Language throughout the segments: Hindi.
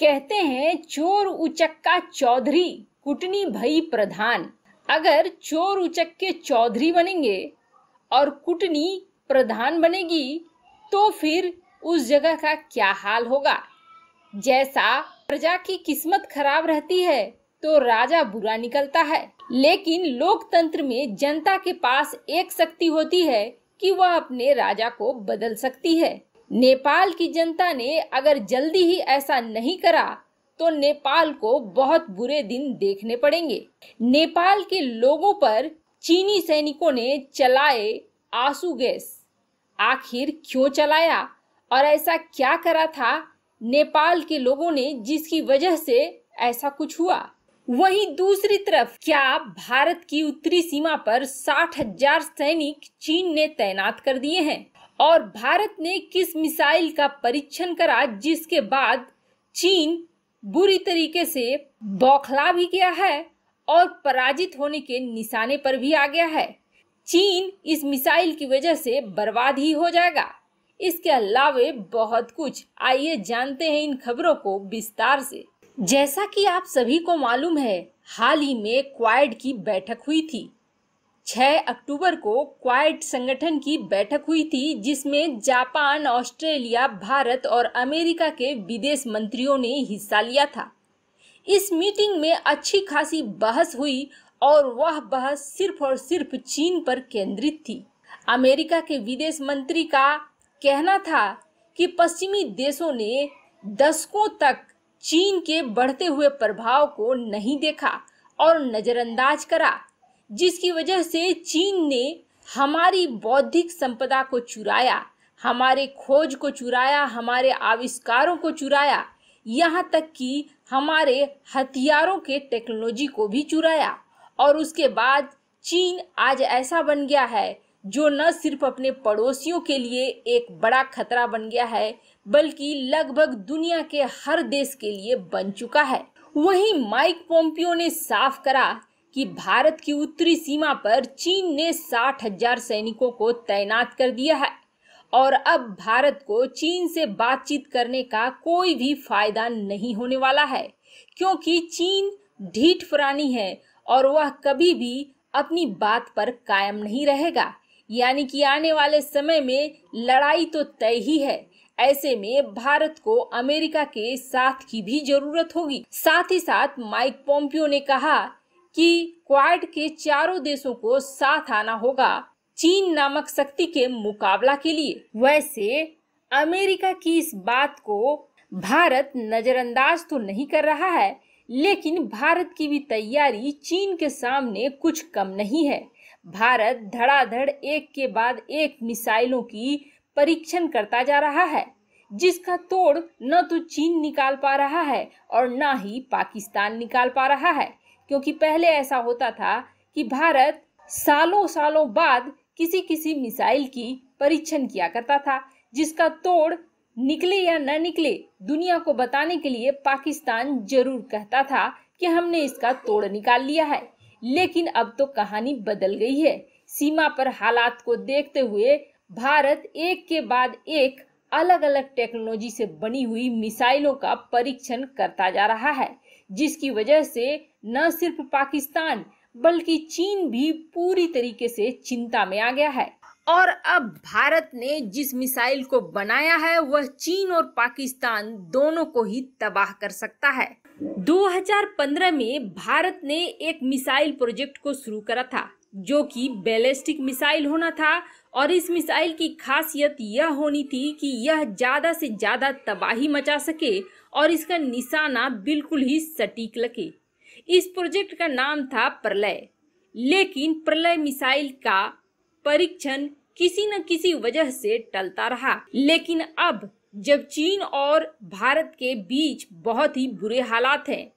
कहते हैं चोर उचक्का चौधरी कुटनी भई प्रधान अगर चोर उचक के चौधरी बनेंगे और कुटनी प्रधान बनेगी तो फिर उस जगह का क्या हाल होगा जैसा प्रजा की किस्मत खराब रहती है तो राजा बुरा निकलता है लेकिन लोकतंत्र में जनता के पास एक शक्ति होती है कि वह अपने राजा को बदल सकती है नेपाल की जनता ने अगर जल्दी ही ऐसा नहीं करा तो नेपाल को बहुत बुरे दिन देखने पड़ेंगे नेपाल के लोगों पर चीनी सैनिकों ने चलाए आंसू गैस आखिर क्यों चलाया और ऐसा क्या करा था नेपाल के लोगों ने जिसकी वजह से ऐसा कुछ हुआ वहीं दूसरी तरफ क्या भारत की उत्तरी सीमा पर साठ हजार सैनिक चीन ने तैनात कर दिए हैं और भारत ने किस मिसाइल का परीक्षण करा जिसके बाद चीन बुरी तरीके से बौखला भी गया है और पराजित होने के निशाने पर भी आ गया है चीन इस मिसाइल की वजह से बर्बाद ही हो जाएगा इसके अलावे बहुत कुछ आइए जानते हैं इन खबरों को विस्तार से जैसा कि आप सभी को मालूम है हाल ही में क्वाइड की बैठक हुई थी 6 अक्टूबर को क्वाइट संगठन की बैठक हुई थी जिसमें जापान ऑस्ट्रेलिया भारत और अमेरिका के विदेश मंत्रियों ने हिस्सा लिया था इस मीटिंग में अच्छी खासी बहस हुई और वह बहस सिर्फ और सिर्फ चीन पर केंद्रित थी अमेरिका के विदेश मंत्री का कहना था कि पश्चिमी देशों ने दशकों तक चीन के बढ़ते हुए प्रभाव को नहीं देखा और नज़रअंदाज करा जिसकी वजह से चीन ने हमारी बौद्धिक संपदा को चुराया हमारे खोज को चुराया हमारे आविष्कारों को चुराया यहाँ तक कि हमारे हथियारों के टेक्नोलॉजी को भी चुराया और उसके बाद चीन आज ऐसा बन गया है जो न सिर्फ अपने पड़ोसियों के लिए एक बड़ा खतरा बन गया है बल्कि लगभग दुनिया के हर देश के लिए बन चुका है वहीं माइक पोम्पियो ने साफ करा कि भारत की उत्तरी सीमा पर चीन ने साठ हजार सैनिकों को तैनात कर दिया है और अब भारत को चीन से बातचीत करने का कोई भी फायदा नहीं होने वाला है क्योंकि चीन ढीठ पुरानी है और वह कभी भी अपनी बात पर कायम नहीं रहेगा यानी कि आने वाले समय में लड़ाई तो तय ही है ऐसे में भारत को अमेरिका के साथ की भी जरूरत होगी साथ ही साथ माइक पोम्पियो ने कहा कि क्वाड के चारों देशों को साथ आना होगा चीन नामक शक्ति के मुकाबला के लिए वैसे अमेरिका की इस बात को भारत नजरअंदाज तो नहीं कर रहा है लेकिन भारत की भी तैयारी चीन के सामने कुछ कम नहीं है भारत धड़ाधड़ एक के बाद एक मिसाइलों की परीक्षण करता जा रहा है जिसका तोड़ न तो चीन निकाल पा रहा है और न ही पाकिस्तान निकाल पा रहा है क्योंकि पहले ऐसा होता था कि भारत सालों सालों बाद किसी किसी मिसाइल की परीक्षण किया करता था जिसका तोड़ निकले या न निकले दुनिया को बताने के लिए पाकिस्तान जरूर कहता था कि हमने इसका तोड़ निकाल लिया है लेकिन अब तो कहानी बदल गई है सीमा पर हालात को देखते हुए भारत एक के बाद एक अलग अलग टेक्नोलॉजी से बनी हुई मिसाइलों का परीक्षण करता जा रहा है जिसकी वजह से न सिर्फ पाकिस्तान बल्कि चीन भी पूरी तरीके से चिंता में आ गया है और अब भारत ने जिस मिसाइल को बनाया है वह चीन और पाकिस्तान दोनों को ही तबाह कर सकता है 2015 में भारत ने एक मिसाइल प्रोजेक्ट को शुरू करा था जो कि बैलिस्टिक मिसाइल होना था और इस मिसाइल की खासियत यह होनी थी कि यह ज़्यादा से ज़्यादा तबाही मचा सके और इसका निशाना बिल्कुल ही सटीक लगे इस प्रोजेक्ट का नाम था प्रलय लेकिन प्रलय मिसाइल का परीक्षण किसी न किसी वजह से टलता रहा लेकिन अब जब चीन और भारत के बीच बहुत ही बुरे हालात हैं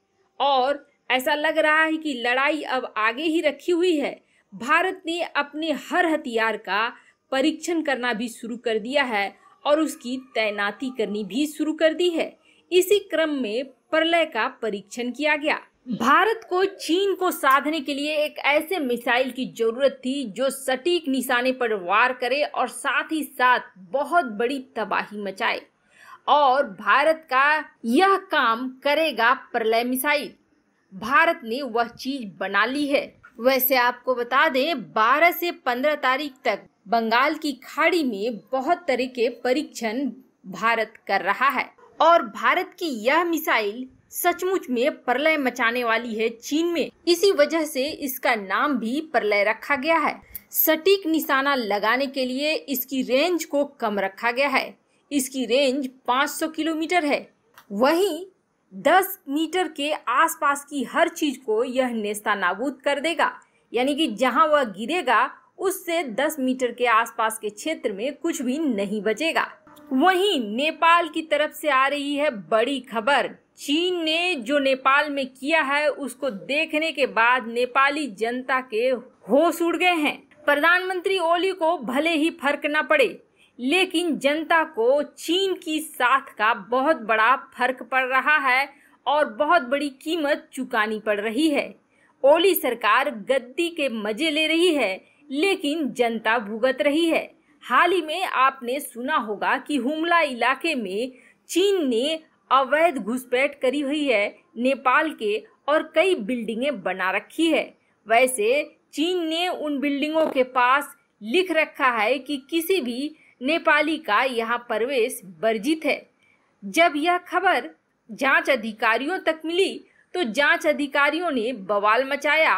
और ऐसा लग रहा है कि लड़ाई अब आगे ही रखी हुई है भारत ने अपने हर हथियार का परीक्षण करना भी शुरू कर दिया है और उसकी तैनाती करनी भी शुरू कर दी है इसी क्रम में प्रलय का परीक्षण किया गया भारत को चीन को साधने के लिए एक ऐसे मिसाइल की जरूरत थी जो सटीक निशाने पर वार करे और साथ ही साथ बहुत बड़ी तबाही मचाए और भारत का यह काम करेगा प्रलय मिसाइल भारत ने वह चीज बना ली है वैसे आपको बता दें 12 से 15 तारीख तक बंगाल की खाड़ी में बहुत तरह के परीक्षण भारत कर रहा है और भारत की यह मिसाइल सचमुच में प्रलय मचाने वाली है चीन में इसी वजह से इसका नाम भी प्रलय रखा गया है सटीक निशाना लगाने के लिए इसकी रेंज को कम रखा गया है इसकी रेंज 500 किलोमीटर है वहीं दस मीटर के आसपास की हर चीज को यह नेस्ता नाबूद कर देगा यानी कि जहां वह गिरेगा उससे दस मीटर के आसपास के क्षेत्र में कुछ भी नहीं बचेगा वहीं नेपाल की तरफ से आ रही है बड़ी खबर चीन ने जो नेपाल में किया है उसको देखने के बाद नेपाली जनता के होश उड़ गए हैं प्रधानमंत्री ओली को भले ही फर्क न पड़े लेकिन जनता को चीन की साथ का बहुत बड़ा फर्क पड़ रहा है और बहुत बड़ी कीमत चुकानी पड़ रही है ओली सरकार गद्दी के मजे ले रही है लेकिन जनता भुगत रही है हाल ही में आपने सुना होगा कि हुमला इलाके में चीन ने अवैध घुसपैठ करी हुई है नेपाल के और कई बिल्डिंगें बना रखी है वैसे चीन ने उन बिल्डिंगों के पास लिख रखा है कि किसी भी नेपाली का यहाँ प्रवेश वर्जित है जब यह खबर जांच अधिकारियों तक मिली तो जांच अधिकारियों ने बवाल मचाया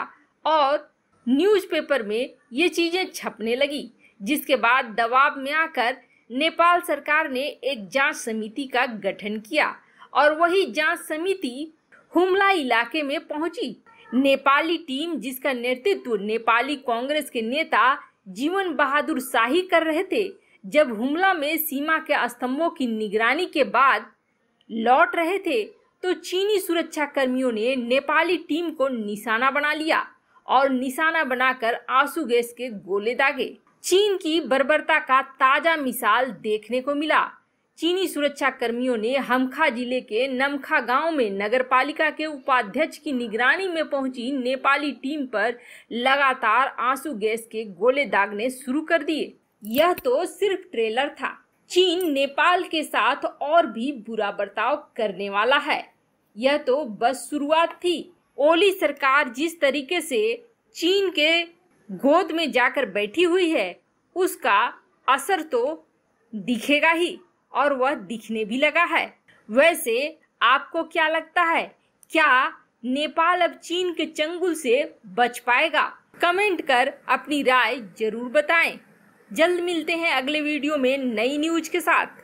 और न्यूज़पेपर में ये चीज़ें छपने लगी जिसके बाद दबाव में आकर नेपाल सरकार ने एक जांच समिति का गठन किया और वही जांच समिति हुमला इलाके में पहुंची नेपाली टीम जिसका नेतृत्व नेपाली कांग्रेस के नेता जीवन बहादुर शाही कर रहे थे जब हुमला में सीमा के स्तंभों की निगरानी के बाद लौट रहे थे तो चीनी सुरक्षा कर्मियों ने नेपाली टीम को निशाना बना लिया और निशाना बनाकर आंसू गैस के गोले दागे चीन की बर्बरता का ताजा मिसाल देखने को मिला चीनी सुरक्षा कर्मियों ने हमखा जिले के नमखा गांव में नगर पालिका के उपाध्यक्ष की निगरानी में पहुंची नेपाली टीम पर लगातार आंसू गैस के गोले दागने शुरू कर दिए यह तो सिर्फ ट्रेलर था चीन नेपाल के साथ और भी बुरा बर्ताव करने वाला है यह तो बस शुरुआत थी ओली सरकार जिस तरीके से चीन के गोद में जाकर बैठी हुई है उसका असर तो दिखेगा ही और वह दिखने भी लगा है वैसे आपको क्या लगता है क्या नेपाल अब चीन के चंगुल से बच पाएगा कमेंट कर अपनी राय जरूर बताएं। जल्द मिलते हैं अगले वीडियो में नई न्यूज के साथ